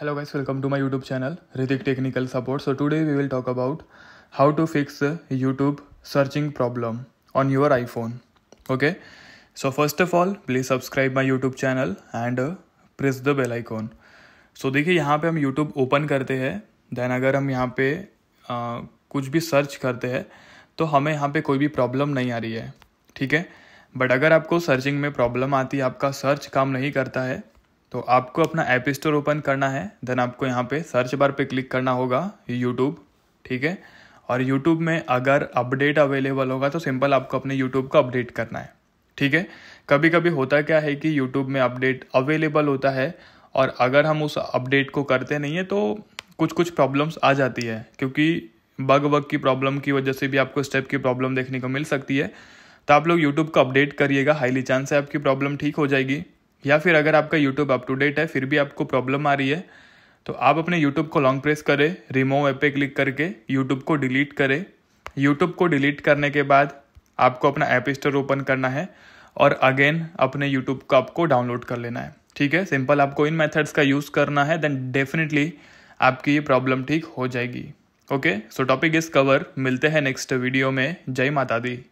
hello guys welcome to my YouTube channel Hritik technical support so today we will talk about how to fix YouTube searching problem on your iPhone okay so first of all please subscribe my YouTube channel and press the bell icon so देखिए यहाँ पे हम YouTube open करते हैं then अगर हम यहाँ पे आ, uh, कुछ भी सर्च करते हैं तो हमें यहाँ पर कोई भी प्रॉब्लम नहीं आ रही है ठीक है बट अगर आपको सर्चिंग में प्रॉब्लम आती है आपका सर्च काम नहीं करता है तो आपको अपना ऐप स्टोर ओपन करना है देन आपको यहाँ पे सर्च बार पे क्लिक करना होगा यूट्यूब ठीक है और यूट्यूब में अगर अपडेट अवेलेबल होगा तो सिंपल आपको अपने यूट्यूब का अपडेट करना है ठीक है कभी कभी होता क्या है कि यूट्यूब में अपडेट अवेलेबल होता है और अगर हम उस अपडेट को करते नहीं है तो कुछ कुछ प्रॉब्लम्स आ जाती है क्योंकि बग वग की प्रॉब्लम की वजह से भी आपको स्टेप की प्रॉब्लम देखने को मिल सकती है तो आप लोग यूट्यूब का अपडेट करिएगा हाईली चांस है आपकी प्रॉब्लम ठीक हो जाएगी या फिर अगर आपका यूट्यूब अप टू डेट है फिर भी आपको प्रॉब्लम आ रही है तो आप अपने यूट्यूब को लॉन्ग प्रेस करें रिमूव ऐप पे क्लिक करके यूट्यूब को डिलीट करें यूट्यूब को डिलीट करने के बाद आपको अपना ऐप स्टोर ओपन करना है और अगेन अपने यूट्यूब को आपको डाउनलोड कर लेना है ठीक है सिंपल आपको इन मेथड्स का यूज़ करना है देन डेफिनेटली आपकी ये प्रॉब्लम ठीक हो जाएगी okay so topic is cover मिलते हैं नेक्स्ट वीडियो में जय माता दी